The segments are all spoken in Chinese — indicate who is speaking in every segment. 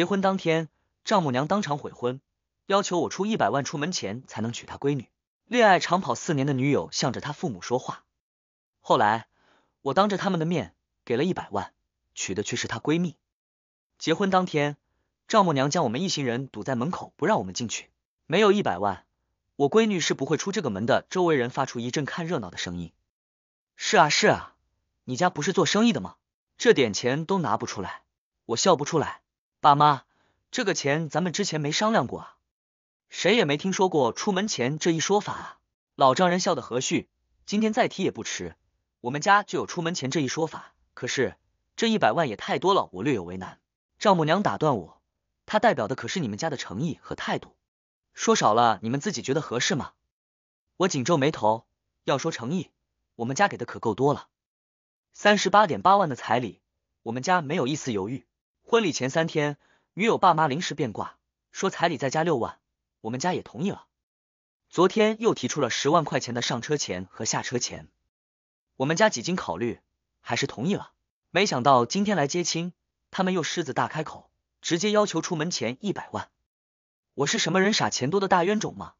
Speaker 1: 结婚当天，丈母娘当场悔婚，要求我出一百万出门前才能娶她闺女。恋爱长跑四年的女友向着他父母说话。后来，我当着他们的面给了一百万，娶的却是她闺蜜。结婚当天，丈母娘将我们一行人堵在门口，不让我们进去。没有一百万，我闺女是不会出这个门的。周围人发出一阵看热闹的声音。是啊，是啊，你家不是做生意的吗？这点钱都拿不出来，我笑不出来。爸妈，这个钱咱们之前没商量过啊，谁也没听说过出门前这一说法啊。老丈人笑得和煦，今天再提也不迟。我们家就有出门前这一说法，可是这一百万也太多了，我略有为难。丈母娘打断我，他代表的可是你们家的诚意和态度，说少了你们自己觉得合适吗？我紧皱眉头，要说诚意，我们家给的可够多了，三十八点八万的彩礼，我们家没有一丝犹豫。婚礼前三天，女友爸妈临时变卦，说彩礼再加六万，我们家也同意了。昨天又提出了十万块钱的上车钱和下车钱，我们家几经考虑，还是同意了。没想到今天来接亲，他们又狮子大开口，直接要求出门前一百万。我是什么人傻钱多的大冤种吗？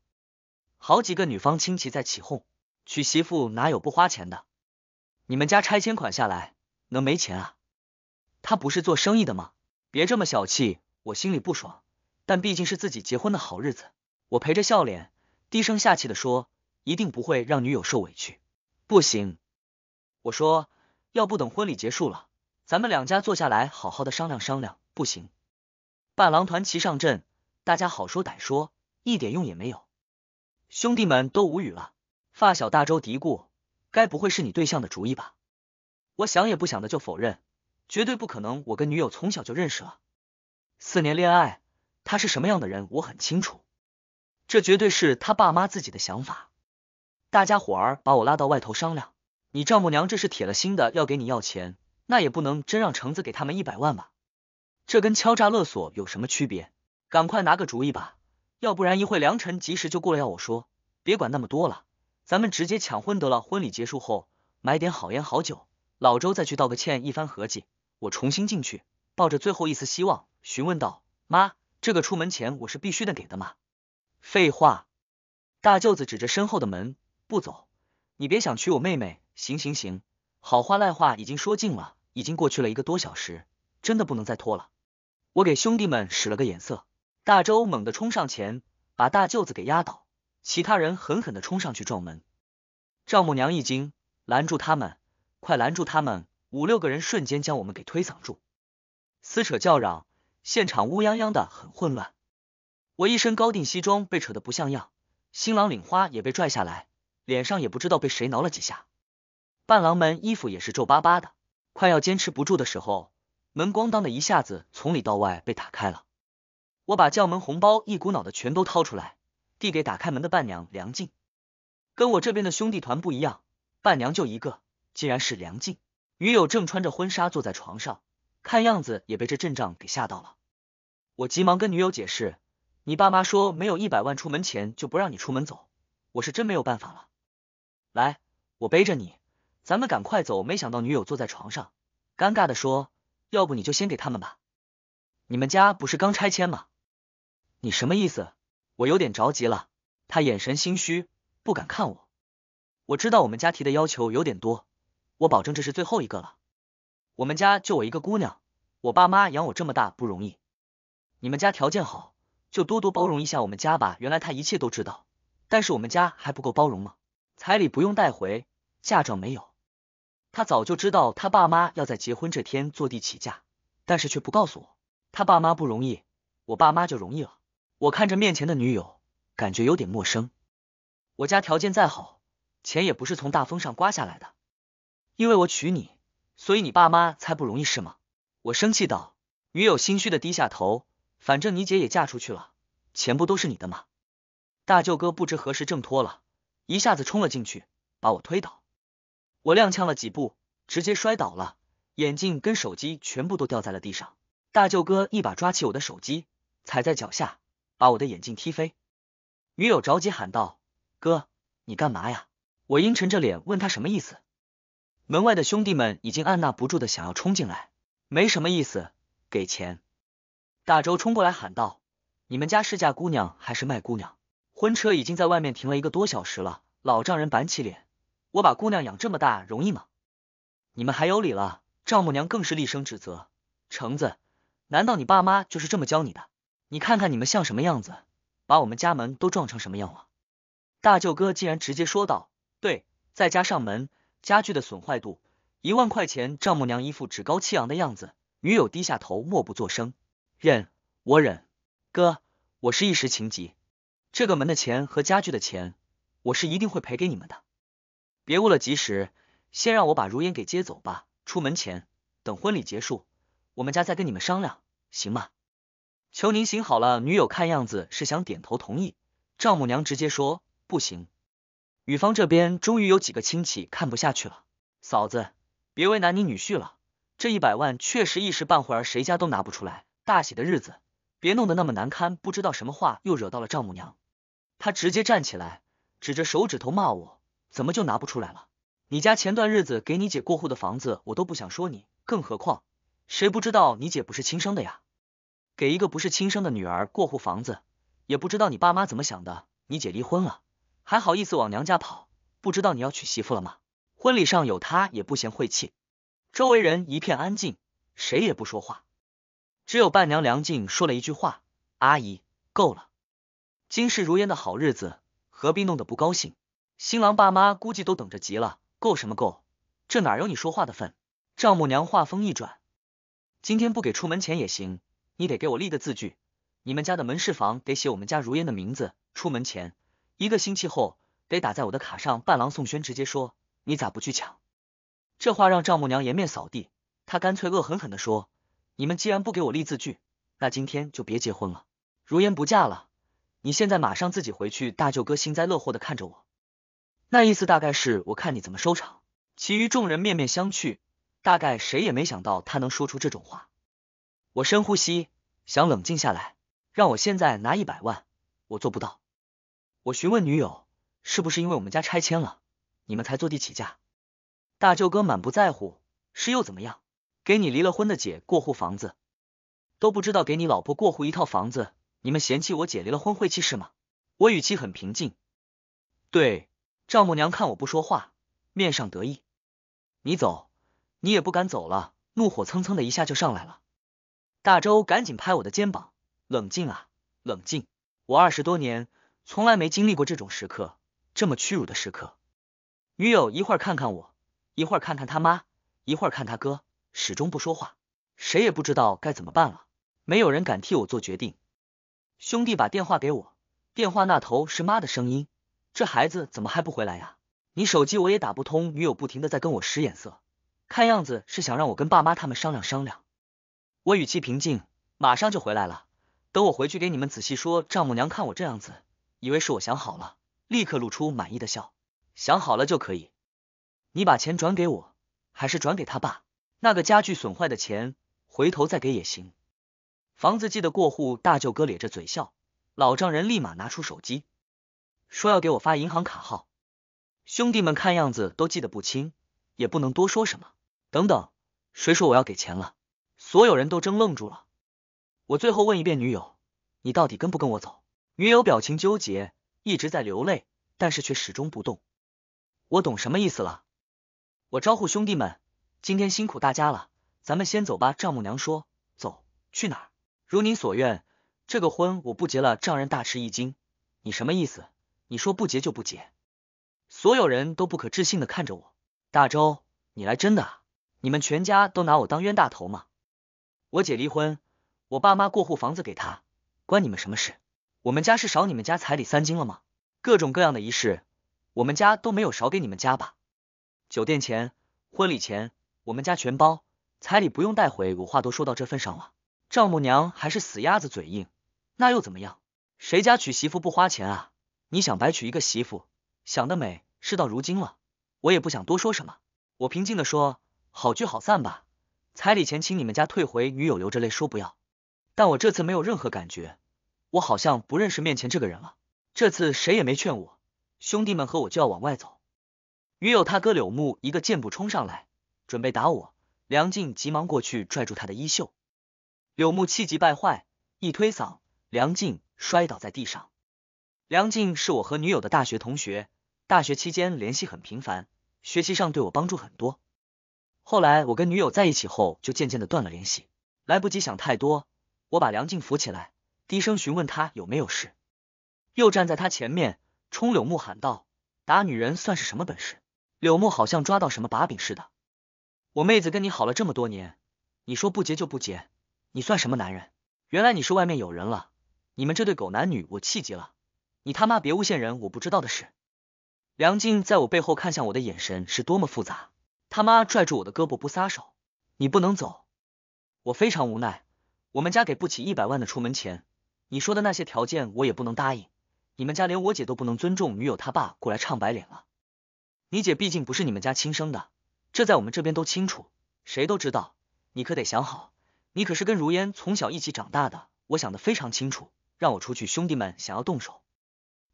Speaker 1: 好几个女方亲戚在起哄，娶媳妇哪有不花钱的？你们家拆迁款下来能没钱啊？他不是做生意的吗？别这么小气，我心里不爽，但毕竟是自己结婚的好日子，我陪着笑脸，低声下气的说，一定不会让女友受委屈。不行，我说，要不等婚礼结束了，咱们两家坐下来好好的商量商量。不行，伴郎团齐上阵，大家好说歹说，一点用也没有。兄弟们都无语了，发小大周嘀咕，该不会是你对象的主意吧？我想也不想的就否认。绝对不可能！我跟女友从小就认识了，四年恋爱，她是什么样的人我很清楚。这绝对是他爸妈自己的想法。大家伙儿把我拉到外头商量，你丈母娘这是铁了心的要给你要钱，那也不能真让橙子给他们一百万吧？这跟敲诈勒索有什么区别？赶快拿个主意吧，要不然一会良辰及时就过来要我说，别管那么多了，咱们直接抢婚得了。婚礼结束后买点好烟好酒，老周再去道个歉。一番合计。我重新进去，抱着最后一丝希望询问道：“妈，这个出门钱我是必须得给的吗？”废话！大舅子指着身后的门，不走，你别想娶我妹妹！行行行，好话赖话已经说尽了，已经过去了一个多小时，真的不能再拖了。我给兄弟们使了个眼色，大周猛地冲上前，把大舅子给压倒，其他人狠狠地冲上去撞门。丈母娘一惊，拦住他们，快拦住他们！五六个人瞬间将我们给推搡住，撕扯叫嚷，现场乌泱泱的，很混乱。我一身高定西装被扯得不像样，新郎领花也被拽下来，脸上也不知道被谁挠了几下。伴郎们衣服也是皱巴巴的，快要坚持不住的时候，门咣当的一下子从里到外被打开了。我把叫门红包一股脑的全都掏出来，递给打开门的伴娘梁静。跟我这边的兄弟团不一样，伴娘就一个，竟然是梁静。女友正穿着婚纱坐在床上，看样子也被这阵仗给吓到了。我急忙跟女友解释：“你爸妈说没有一百万出门前就不让你出门走，我是真没有办法了。”来，我背着你，咱们赶快走。没想到女友坐在床上，尴尬的说：“要不你就先给他们吧，你们家不是刚拆迁吗？你什么意思？”我有点着急了，他眼神心虚，不敢看我。我知道我们家提的要求有点多。我保证这是最后一个了。我们家就我一个姑娘，我爸妈养我这么大不容易。你们家条件好，就多多包容一下我们家吧。原来他一切都知道，但是我们家还不够包容吗？彩礼不用带回，嫁妆没有。他早就知道他爸妈要在结婚这天坐地起价，但是却不告诉我。他爸妈不容易，我爸妈就容易了。我看着面前的女友，感觉有点陌生。我家条件再好，钱也不是从大风上刮下来的。因为我娶你，所以你爸妈才不容易是吗？我生气道。女友心虚的低下头。反正你姐也嫁出去了，钱不都是你的吗？大舅哥不知何时挣脱了，一下子冲了进去，把我推倒。我踉跄了几步，直接摔倒了，眼镜跟手机全部都掉在了地上。大舅哥一把抓起我的手机，踩在脚下，把我的眼镜踢飞。女友着急喊道：“哥，你干嘛呀？”我阴沉着脸问他什么意思。门外的兄弟们已经按捺不住的想要冲进来，没什么意思，给钱！大周冲过来喊道：“你们家是嫁姑娘还是卖姑娘？婚车已经在外面停了一个多小时了。”老丈人板起脸：“我把姑娘养这么大容易吗？你们还有理了？”丈母娘更是厉声指责：“橙子，难道你爸妈就是这么教你的？你看看你们像什么样子，把我们家门都撞成什么样了？”大舅哥竟然直接说道：“对，在加上门。”家具的损坏度一万块钱，丈母娘一副趾高气扬的样子，女友低下头，默不作声。忍，我忍，哥，我是一时情急。这个门的钱和家具的钱，我是一定会赔给你们的。别误了吉时，先让我把如烟给接走吧。出门前，等婚礼结束，我们家再跟你们商量，行吗？求您行好了。女友看样子是想点头同意，丈母娘直接说不行。女方这边终于有几个亲戚看不下去了，嫂子，别为难你女婿了。这一百万确实一时半会儿谁家都拿不出来，大喜的日子别弄得那么难堪。不知道什么话又惹到了丈母娘，她直接站起来，指着手指头骂我，怎么就拿不出来了？你家前段日子给你姐过户的房子，我都不想说你，更何况谁不知道你姐不是亲生的呀？给一个不是亲生的女儿过户房子，也不知道你爸妈怎么想的。你姐离婚了。还好意思往娘家跑？不知道你要娶媳妇了吗？婚礼上有他也不嫌晦气。周围人一片安静，谁也不说话，只有伴娘梁静说了一句话：“阿姨，够了，今世如烟的好日子，何必弄得不高兴？新郎爸妈估计都等着急了。够什么够？这哪有你说话的份？”丈母娘话锋一转：“今天不给出门钱也行，你得给我立个字据，你们家的门市房得写我们家如烟的名字。出门钱。”一个星期后得打在我的卡上。伴郎宋轩直接说：“你咋不去抢？”这话让丈母娘颜面扫地，她干脆恶狠狠的说：“你们既然不给我立字据，那今天就别结婚了。”如烟不嫁了，你现在马上自己回去。大舅哥幸灾乐祸的看着我，那意思大概是我看你怎么收场。其余众人面面相觑，大概谁也没想到他能说出这种话。我深呼吸，想冷静下来。让我现在拿一百万，我做不到。我询问女友，是不是因为我们家拆迁了，你们才坐地起价？大舅哥满不在乎，是又怎么样？给你离了婚的姐过户房子，都不知道给你老婆过户一套房子，你们嫌弃我姐离了婚晦气是吗？我语气很平静。对，丈母娘看我不说话，面上得意。你走，你也不敢走了，怒火蹭蹭的一下就上来了。大周赶紧拍我的肩膀，冷静啊，冷静，我二十多年。从来没经历过这种时刻，这么屈辱的时刻。女友一会儿看看我，一会儿看看他妈，一会儿看他哥，始终不说话。谁也不知道该怎么办了。没有人敢替我做决定。兄弟，把电话给我。电话那头是妈的声音。这孩子怎么还不回来呀？你手机我也打不通。女友不停的在跟我使眼色，看样子是想让我跟爸妈他们商量商量。我语气平静，马上就回来了。等我回去给你们仔细说。丈母娘看我这样子。以为是我想好了，立刻露出满意的笑。想好了就可以，你把钱转给我，还是转给他爸？那个家具损坏的钱，回头再给也行。房子记得过户。大舅哥咧着嘴笑，老丈人立马拿出手机，说要给我发银行卡号。兄弟们看样子都记得不清，也不能多说什么。等等，谁说我要给钱了？所有人都怔愣住了。我最后问一遍女友，你到底跟不跟我走？女友表情纠结，一直在流泪，但是却始终不动。我懂什么意思了。我招呼兄弟们，今天辛苦大家了，咱们先走吧。丈母娘说：“走去哪儿？”如您所愿，这个婚我不结了。丈人大吃一惊：“你什么意思？你说不结就不结？”所有人都不可置信的看着我。大周，你来真的？你们全家都拿我当冤大头吗？我姐离婚，我爸妈过户房子给她，关你们什么事？我们家是少你们家彩礼三金了吗？各种各样的仪式，我们家都没有少给你们家吧？酒店钱、婚礼钱，我们家全包，彩礼不用带回。我话都说到这份上了，丈母娘还是死鸭子嘴硬，那又怎么样？谁家娶媳妇不花钱啊？你想白娶一个媳妇？想得美！事到如今了，我也不想多说什么。我平静的说，好聚好散吧。彩礼钱请你们家退回。女友流着泪说不要，但我这次没有任何感觉。我好像不认识面前这个人了。这次谁也没劝我，兄弟们和我就要往外走。女友他哥柳木一个箭步冲上来，准备打我。梁静急忙过去拽住他的衣袖。柳木气急败坏，一推搡，梁静摔倒在地上。梁静是我和女友的大学同学，大学期间联系很频繁，学习上对我帮助很多。后来我跟女友在一起后，就渐渐的断了联系。来不及想太多，我把梁静扶起来。低声询问他有没有事，又站在他前面冲柳木喊道：“打女人算是什么本事？”柳木好像抓到什么把柄似的。我妹子跟你好了这么多年，你说不结就不结，你算什么男人？原来你是外面有人了！你们这对狗男女，我气极了！你他妈别诬陷人，我不知道的事。梁静在我背后看向我的眼神是多么复杂，他妈拽住我的胳膊不撒手，你不能走。我非常无奈，我们家给不起一百万的出门钱。你说的那些条件我也不能答应，你们家连我姐都不能尊重女友她爸过来唱白脸了。你姐毕竟不是你们家亲生的，这在我们这边都清楚，谁都知道。你可得想好，你可是跟如烟从小一起长大的，我想的非常清楚。让我出去，兄弟们想要动手，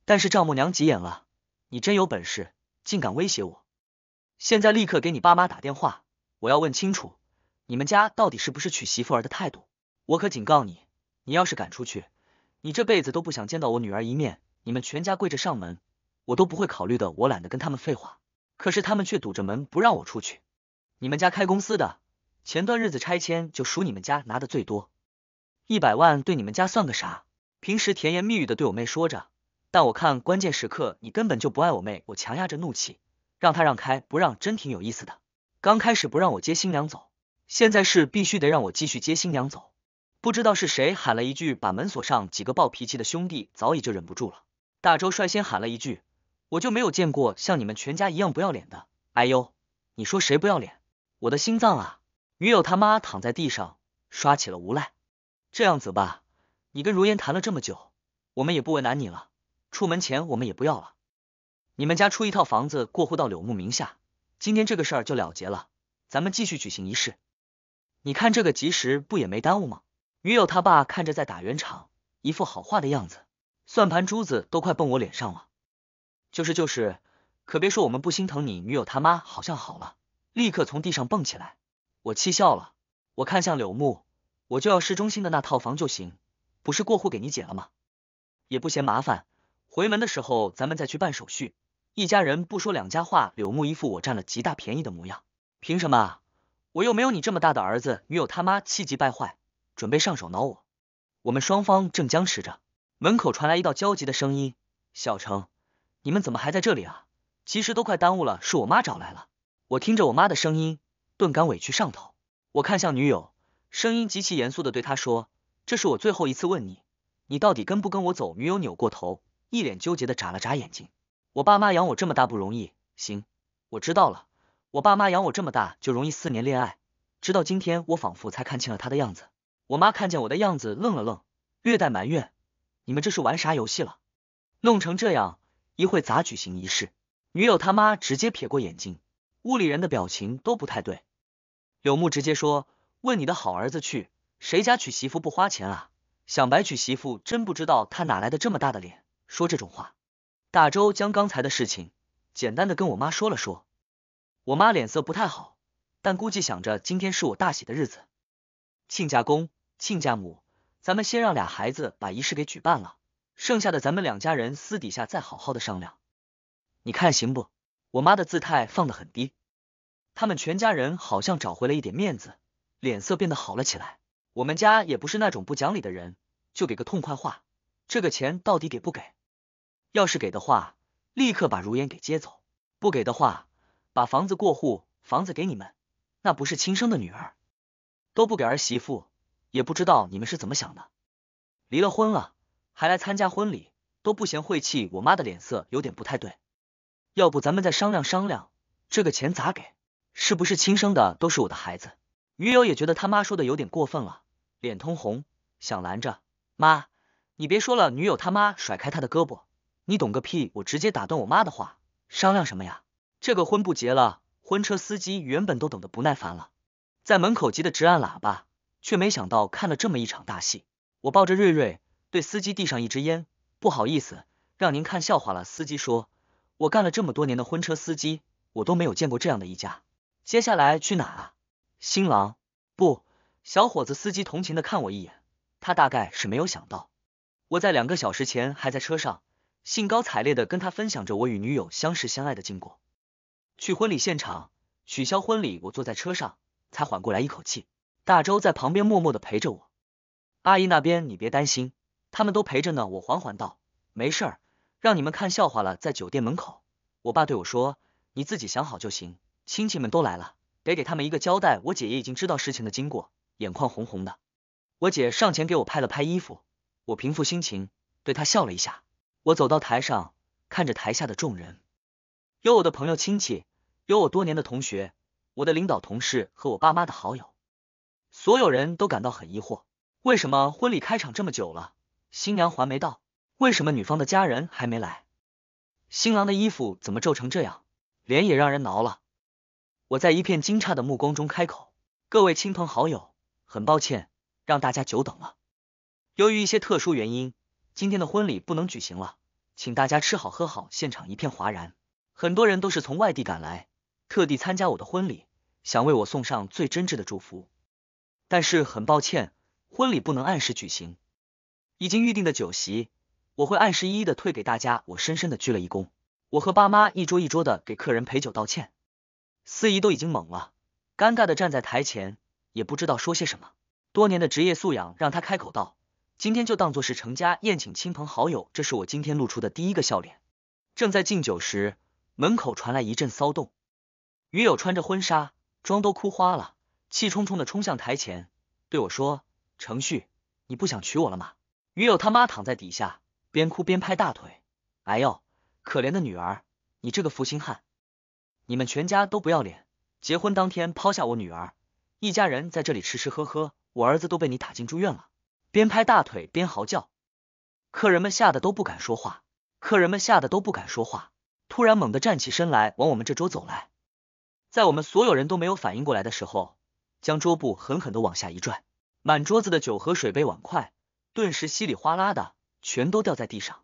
Speaker 1: 但是丈母娘急眼了，你真有本事，竟敢威胁我！现在立刻给你爸妈打电话，我要问清楚你们家到底是不是娶媳妇儿的态度。我可警告你，你要是敢出去。你这辈子都不想见到我女儿一面，你们全家跪着上门，我都不会考虑的，我懒得跟他们废话。可是他们却堵着门不让我出去。你们家开公司的，前段日子拆迁就属你们家拿的最多，一百万对你们家算个啥？平时甜言蜜语的对我妹说着，但我看关键时刻你根本就不爱我妹，我强压着怒气让她让开，不让真挺有意思的。刚开始不让我接新娘走，现在是必须得让我继续接新娘走。不知道是谁喊了一句，把门锁上。几个暴脾气的兄弟早已就忍不住了。大周率先喊了一句：“我就没有见过像你们全家一样不要脸的。”哎呦，你说谁不要脸？我的心脏啊！女友他妈躺在地上，刷起了无赖。这样子吧，你跟如烟谈了这么久，我们也不为难你了。出门前我们也不要了，你们家出一套房子过户到柳木名下，今天这个事儿就了结了。咱们继续举行仪式。你看这个吉时，不也没耽误吗？女友他爸看着在打圆场，一副好话的样子，算盘珠子都快蹦我脸上了。就是就是，可别说我们不心疼你女友他妈，好像好了，立刻从地上蹦起来。我气笑了，我看向柳木，我就要市中心的那套房就行，不是过户给你姐了吗？也不嫌麻烦，回门的时候咱们再去办手续。一家人不说两家话，柳木一副我占了极大便宜的模样。凭什么？我又没有你这么大的儿子。女友他妈气急败坏。准备上手挠我，我们双方正僵持着，门口传来一道焦急的声音：“小程，你们怎么还在这里啊？其实都快耽误了，是我妈找来了。”我听着我妈的声音，顿感委屈上头。我看向女友，声音极其严肃的对她说：“这是我最后一次问你，你到底跟不跟我走？”女友扭过头，一脸纠结的眨了眨眼睛。我爸妈养我这么大不容易，行，我知道了。我爸妈养我这么大就容易四年恋爱，直到今天，我仿佛才看清了他的样子。我妈看见我的样子愣了愣，略带埋怨：“你们这是玩啥游戏了？弄成这样，一会咋举行仪式？”女友他妈直接撇过眼睛，屋里人的表情都不太对。柳木直接说：“问你的好儿子去，谁家娶媳妇不花钱啊？想白娶媳妇，真不知道他哪来的这么大的脸说这种话。”大周将刚才的事情简单的跟我妈说了说，我妈脸色不太好，但估计想着今天是我大喜的日子，亲家公。亲家母，咱们先让俩孩子把仪式给举办了，剩下的咱们两家人私底下再好好的商量，你看行不？我妈的姿态放得很低，他们全家人好像找回了一点面子，脸色变得好了起来。我们家也不是那种不讲理的人，就给个痛快话，这个钱到底给不给？要是给的话，立刻把如烟给接走；不给的话，把房子过户，房子给你们。那不是亲生的女儿，都不给儿媳妇。也不知道你们是怎么想的，离了婚了还来参加婚礼，都不嫌晦气。我妈的脸色有点不太对，要不咱们再商量商量，这个钱咋给？是不是亲生的都是我的孩子？女友也觉得他妈说的有点过分了，脸通红，想拦着妈，你别说了。女友他妈甩开他的胳膊，你懂个屁！我直接打断我妈的话，商量什么呀？这个婚不结了。婚车司机原本都等得不耐烦了，在门口急得直按喇叭。却没想到看了这么一场大戏。我抱着瑞瑞，对司机递上一支烟，不好意思让您看笑话了。司机说：“我干了这么多年的婚车司机，我都没有见过这样的一家。”接下来去哪啊？新郎不，小伙子。司机同情的看我一眼，他大概是没有想到，我在两个小时前还在车上兴高采烈的跟他分享着我与女友相识相爱的经过。去婚礼现场，取消婚礼。我坐在车上才缓过来一口气。大周在旁边默默的陪着我，阿姨那边你别担心，他们都陪着呢。我缓缓道：“没事儿，让你们看笑话了。”在酒店门口，我爸对我说：“你自己想好就行。”亲戚们都来了，得给他们一个交代。我姐也已经知道事情的经过，眼眶红红的。我姐上前给我拍了拍衣服，我平复心情，对她笑了一下。我走到台上，看着台下的众人，有我的朋友亲戚，有我多年的同学，我的领导同事和我爸妈的好友。所有人都感到很疑惑，为什么婚礼开场这么久了，新娘还没到？为什么女方的家人还没来？新郎的衣服怎么皱成这样？脸也让人挠了。我在一片惊诧的目光中开口：“各位亲朋好友，很抱歉让大家久等了。由于一些特殊原因，今天的婚礼不能举行了，请大家吃好喝好。”现场一片哗然，很多人都是从外地赶来，特地参加我的婚礼，想为我送上最真挚的祝福。但是很抱歉，婚礼不能按时举行，已经预定的酒席我会按时一一的退给大家。我深深的鞠了一躬，我和爸妈一桌一桌的给客人陪酒道歉。司仪都已经懵了，尴尬的站在台前，也不知道说些什么。多年的职业素养让他开口道：“今天就当做是成家宴请亲朋好友。”这是我今天露出的第一个笑脸。正在敬酒时，门口传来一阵骚动，女友穿着婚纱，妆都哭花了。气冲冲的冲向台前，对我说：“程旭，你不想娶我了吗？”女友他妈躺在底下，边哭边拍大腿。哎呦，可怜的女儿，你这个负心汉！你们全家都不要脸，结婚当天抛下我女儿，一家人在这里吃吃喝喝，我儿子都被你打进住院了。边拍大腿边嚎叫，客人们吓得都不敢说话。客人们吓得都不敢说话，突然猛地站起身来，往我们这桌走来，在我们所有人都没有反应过来的时候。将桌布狠狠的往下一拽，满桌子的酒和水杯、碗筷顿时稀里哗啦的全都掉在地上。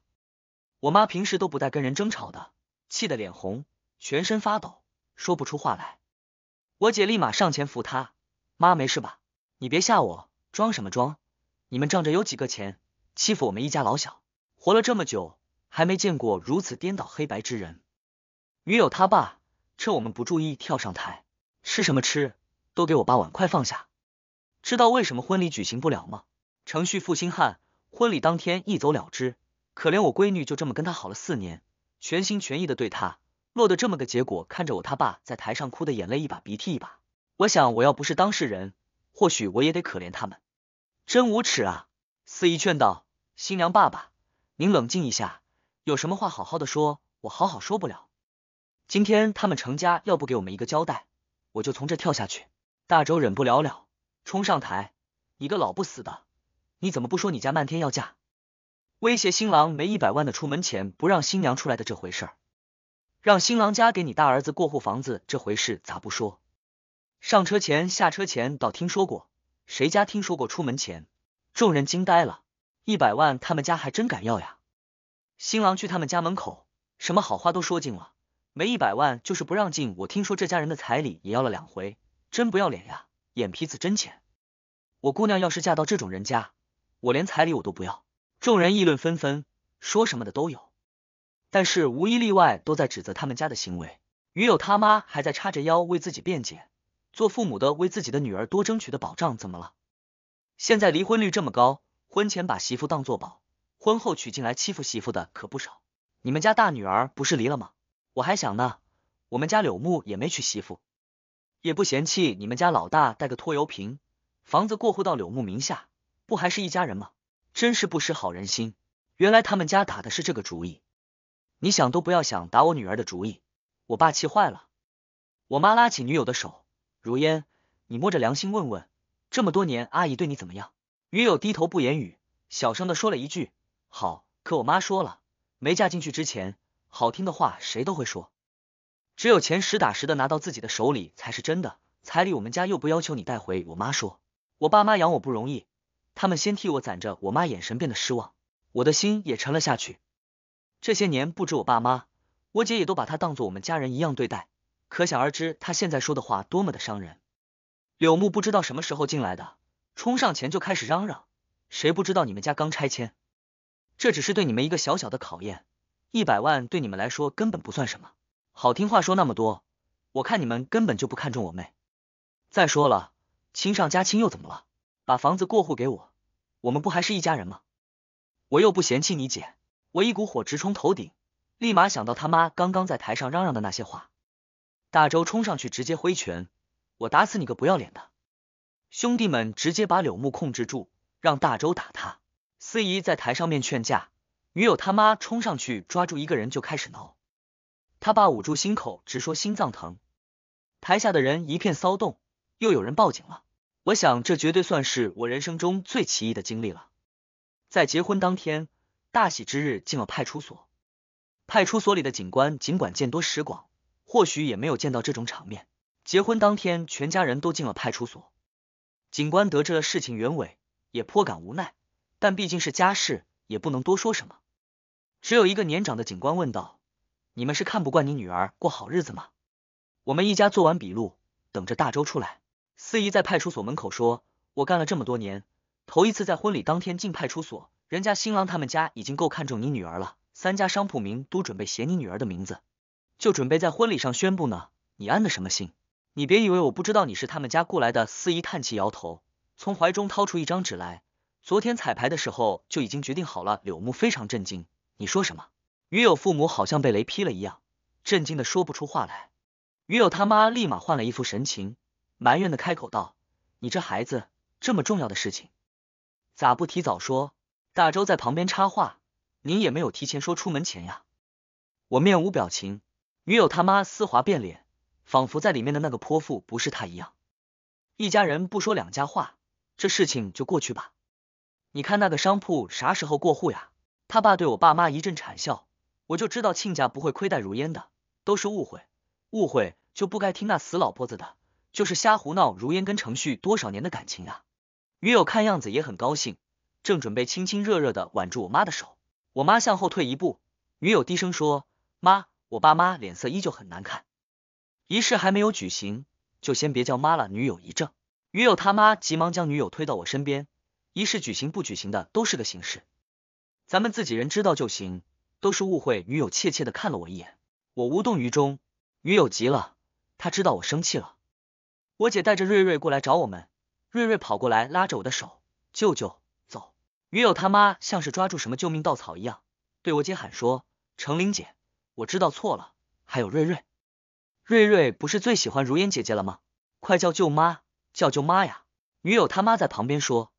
Speaker 1: 我妈平时都不带跟人争吵的，气得脸红，全身发抖，说不出话来。我姐立马上前扶她，妈没事吧？你别吓我，装什么装？你们仗着有几个钱欺负我们一家老小，活了这么久还没见过如此颠倒黑白之人。女友他爸趁我们不注意跳上台，吃什么吃？都给我把碗筷放下！知道为什么婚礼举行不了吗？程旭负心汉，婚礼当天一走了之，可怜我闺女就这么跟他好了四年，全心全意的对他，落得这么个结果。看着我他爸在台上哭的眼泪一把鼻涕一把，我想我要不是当事人，或许我也得可怜他们，真无耻啊！司仪劝道：“新娘爸爸，您冷静一下，有什么话好好的说，我好好说不了。今天他们程家要不给我们一个交代，我就从这跳下去。”大周忍不了了，冲上台！你个老不死的，你怎么不说你家漫天要价，威胁新郎没一百万的出门前不让新娘出来的这回事？让新郎家给你大儿子过户房子这回事咋不说？上车前、下车前倒听说过，谁家听说过？出门前，众人惊呆了，一百万他们家还真敢要呀！新郎去他们家门口，什么好话都说尽了，没一百万就是不让进。我听说这家人的彩礼也要了两回。真不要脸呀！眼皮子真浅。我姑娘要是嫁到这种人家，我连彩礼我都不要。众人议论纷纷，说什么的都有，但是无一例外都在指责他们家的行为。于友他妈还在叉着腰为自己辩解，做父母的为自己的女儿多争取的保障怎么了？现在离婚率这么高，婚前把媳妇当做宝，婚后娶进来欺负媳妇的可不少。你们家大女儿不是离了吗？我还想呢，我们家柳木也没娶媳妇。也不嫌弃你们家老大带个拖油瓶，房子过户到柳木名下，不还是一家人吗？真是不识好人心，原来他们家打的是这个主意。你想都不要想打我女儿的主意，我爸气坏了。我妈拉起女友的手，如烟，你摸着良心问问，这么多年阿姨对你怎么样？女友低头不言语，小声的说了一句好。可我妈说了，没嫁进去之前，好听的话谁都会说。只有钱实打实的拿到自己的手里才是真的。彩礼我们家又不要求你带回。我妈说，我爸妈养我不容易，他们先替我攒着。我妈眼神变得失望，我的心也沉了下去。这些年不止我爸妈，我姐也都把她当做我们家人一样对待，可想而知她现在说的话多么的伤人。柳木不知道什么时候进来的，冲上前就开始嚷嚷。谁不知道你们家刚拆迁？这只是对你们一个小小的考验，一百万对你们来说根本不算什么。好听话说那么多，我看你们根本就不看重我妹。再说了，亲上加亲又怎么了？把房子过户给我，我们不还是一家人吗？我又不嫌弃你姐。我一股火直冲头顶，立马想到他妈刚刚在台上嚷嚷的那些话。大周冲上去直接挥拳，我打死你个不要脸的！兄弟们直接把柳木控制住，让大周打他。司仪在台上面劝架，女友他妈冲上去抓住一个人就开始挠。他爸捂住心口，直说心脏疼。台下的人一片骚动，又有人报警了。我想，这绝对算是我人生中最奇异的经历了。在结婚当天，大喜之日，进了派出所。派出所里的警官尽管见多识广，或许也没有见到这种场面。结婚当天，全家人都进了派出所。警官得知了事情原委，也颇感无奈，但毕竟是家事，也不能多说什么。只有一个年长的警官问道。你们是看不惯你女儿过好日子吗？我们一家做完笔录，等着大周出来。司仪在派出所门口说，我干了这么多年，头一次在婚礼当天进派出所。人家新郎他们家已经够看重你女儿了，三家商铺名都准备写你女儿的名字，就准备在婚礼上宣布呢。你安的什么心？你别以为我不知道你是他们家雇来的。司仪叹气，摇头，从怀中掏出一张纸来。昨天彩排的时候就已经决定好了。柳木非常震惊，你说什么？女友父母好像被雷劈了一样，震惊的说不出话来。女友他妈立马换了一副神情，埋怨的开口道：“你这孩子，这么重要的事情，咋不提早说？”大周在旁边插话：“您也没有提前说出门前呀。”我面无表情。女友他妈丝滑变脸，仿佛在里面的那个泼妇不是她一样。一家人不说两家话，这事情就过去吧。你看那个商铺啥时候过户呀？他爸对我爸妈一阵惨笑。我就知道亲家不会亏待如烟的，都是误会，误会就不该听那死老婆子的，就是瞎胡闹。如烟跟程旭多少年的感情呀？女友看样子也很高兴，正准备亲亲热热的挽住我妈的手，我妈向后退一步，女友低声说：“妈，我爸妈脸色依旧很难看。”仪式还没有举行，就先别叫妈了。女友一怔，女友他妈急忙将女友推到我身边，仪式举行不举行的都是个形式，咱们自己人知道就行。都是误会，女友怯怯的看了我一眼，我无动于衷。女友急了，她知道我生气了。我姐带着瑞瑞过来找我们，瑞瑞跑过来拉着我的手：“舅舅，走。”女友他妈像是抓住什么救命稻草一样，对我姐喊说：“程琳姐，我知道错了。”还有瑞瑞，瑞瑞不是最喜欢如烟姐姐了吗？快叫舅妈，叫舅妈呀！女友他妈在旁边说。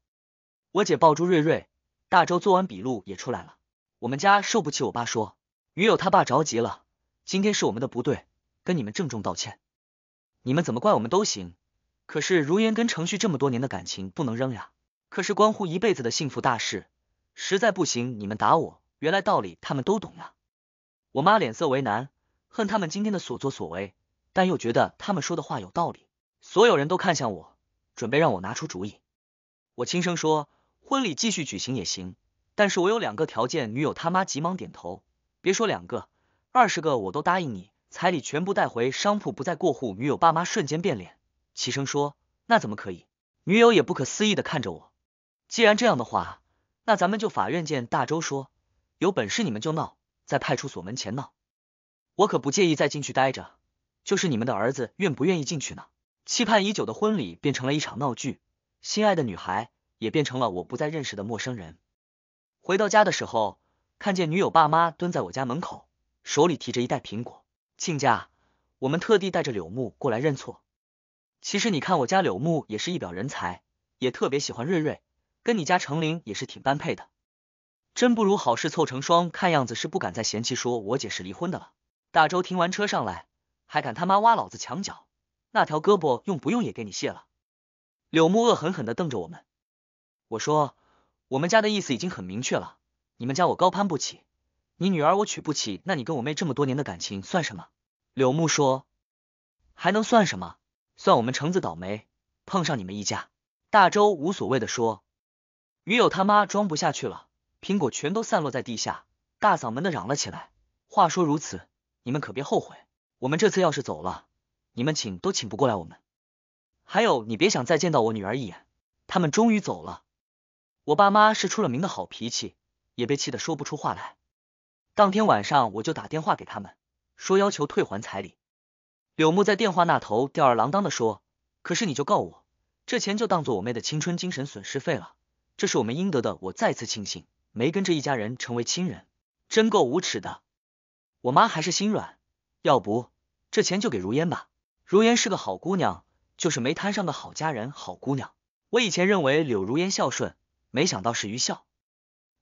Speaker 1: 我姐抱住瑞瑞，大周做完笔录也出来了。我们家受不起，我爸说，女友他爸着急了，今天是我们的不对，跟你们郑重道歉，你们怎么怪我们都行，可是如烟跟程旭这么多年的感情不能扔呀，可是关乎一辈子的幸福大事，实在不行你们打我，原来道理他们都懂呀。我妈脸色为难，恨他们今天的所作所为，但又觉得他们说的话有道理，所有人都看向我，准备让我拿出主意，我轻声说，婚礼继续举行也行。但是我有两个条件，女友他妈急忙点头，别说两个，二十个我都答应你，彩礼全部带回商铺，不再过户。女友爸妈瞬间变脸，齐声说：“那怎么可以？”女友也不可思议的看着我。既然这样的话，那咱们就法院见。大周说：“有本事你们就闹，在派出所门前闹，我可不介意再进去待着。就是你们的儿子愿不愿意进去呢？”期盼已久的婚礼变成了一场闹剧，心爱的女孩也变成了我不再认识的陌生人。回到家的时候，看见女友爸妈蹲在我家门口，手里提着一袋苹果。亲家，我们特地带着柳木过来认错。其实你看我家柳木也是一表人才，也特别喜欢瑞瑞，跟你家程琳也是挺般配的，真不如好事凑成双。看样子是不敢再嫌弃说我姐是离婚的了。大周停完车上来，还敢他妈挖老子墙角，那条胳膊用不用也给你卸了。柳木恶狠狠的瞪着我们，我说。我们家的意思已经很明确了，你们家我高攀不起，你女儿我娶不起，那你跟我妹这么多年的感情算什么？柳木说，还能算什么？算我们橙子倒霉碰上你们一家。大周无所谓的说，女友他妈装不下去了，苹果全都散落在地下，大嗓门的嚷了起来。话说如此，你们可别后悔，我们这次要是走了，你们请都请不过来我们。还有，你别想再见到我女儿一眼。他们终于走了。我爸妈是出了名的好脾气，也被气得说不出话来。当天晚上我就打电话给他们，说要求退还彩礼。柳木在电话那头吊儿郎当的说：“可是你就告我，这钱就当做我妹的青春精神损失费了，这是我们应得的。”我再次庆幸没跟这一家人成为亲人，真够无耻的。我妈还是心软，要不这钱就给如烟吧。如烟是个好姑娘，就是没摊上个好家人。好姑娘，我以前认为柳如烟孝顺。没想到是愚孝，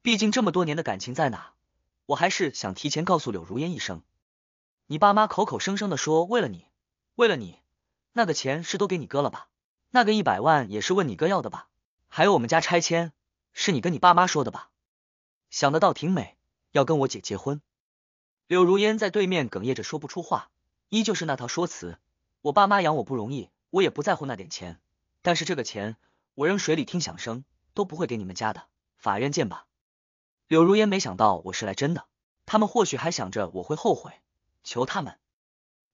Speaker 1: 毕竟这么多年的感情在哪？我还是想提前告诉柳如烟一声。你爸妈口口声声的说为了你，为了你，那个钱是都给你哥了吧？那个一百万也是问你哥要的吧？还有我们家拆迁，是你跟你爸妈说的吧？想的倒挺美，要跟我姐结婚。柳如烟在对面哽咽着说不出话，依旧是那套说辞。我爸妈养我不容易，我也不在乎那点钱，但是这个钱我扔水里听响声。都不会给你们加的，法院见吧。柳如烟没想到我是来真的，他们或许还想着我会后悔，求他们。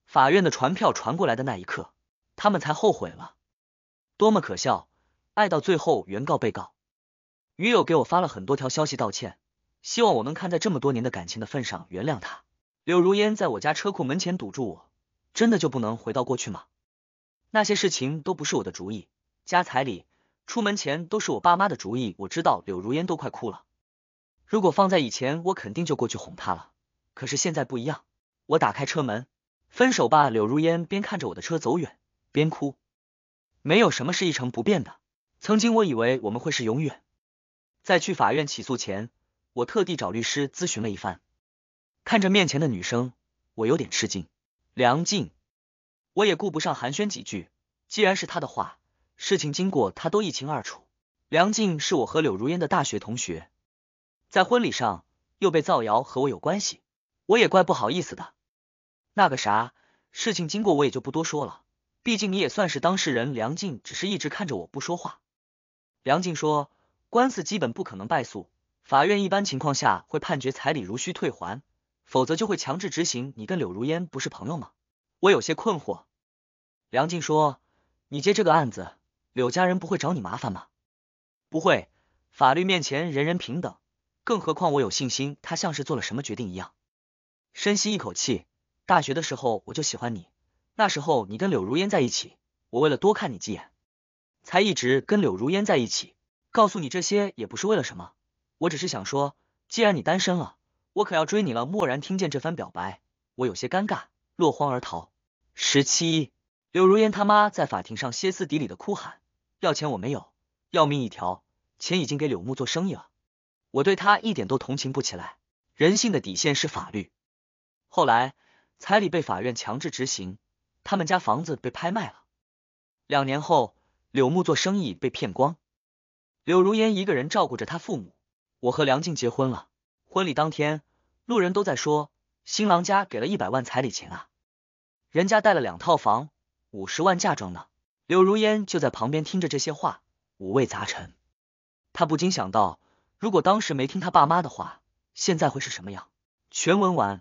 Speaker 1: 法院的传票传过来的那一刻，他们才后悔了。多么可笑，爱到最后，原告被告。女友给我发了很多条消息道歉，希望我能看在这么多年的感情的份上原谅他。柳如烟在我家车库门前堵住我，真的就不能回到过去吗？那些事情都不是我的主意，加彩礼。出门前都是我爸妈的主意，我知道柳如烟都快哭了。如果放在以前，我肯定就过去哄她了。可是现在不一样，我打开车门，分手吧，柳如烟边看着我的车走远边哭。没有什么是一成不变的，曾经我以为我们会是永远。在去法院起诉前，我特地找律师咨询了一番。看着面前的女生，我有点吃惊，梁静。我也顾不上寒暄几句，既然是她的话。事情经过他都一清二楚。梁静是我和柳如烟的大学同学，在婚礼上又被造谣和我有关系，我也怪不好意思的。那个啥，事情经过我也就不多说了，毕竟你也算是当事人。梁静只是一直看着我不说话。梁静说，官司基本不可能败诉，法院一般情况下会判决彩礼如需退还，否则就会强制执行。你跟柳如烟不是朋友吗？我有些困惑。梁静说，你接这个案子。柳家人不会找你麻烦吗？不会，法律面前人人平等，更何况我有信心，他像是做了什么决定一样。深吸一口气，大学的时候我就喜欢你，那时候你跟柳如烟在一起，我为了多看你几眼，才一直跟柳如烟在一起。告诉你这些也不是为了什么，我只是想说，既然你单身了，我可要追你了。蓦然听见这番表白，我有些尴尬，落荒而逃。十七，柳如烟他妈在法庭上歇斯底里的哭喊。要钱我没有，要命一条。钱已经给柳木做生意了，我对他一点都同情不起来。人性的底线是法律。后来彩礼被法院强制执行，他们家房子被拍卖了。两年后，柳木做生意被骗光，柳如烟一个人照顾着他父母。我和梁静结婚了，婚礼当天，路人都在说新郎家给了一百万彩礼钱啊，人家带了两套房，五十万嫁妆呢。柳如烟就在旁边听着这些话，五味杂陈。他不禁想到，如果当时没听他爸妈的话，现在会是什么样？全文完。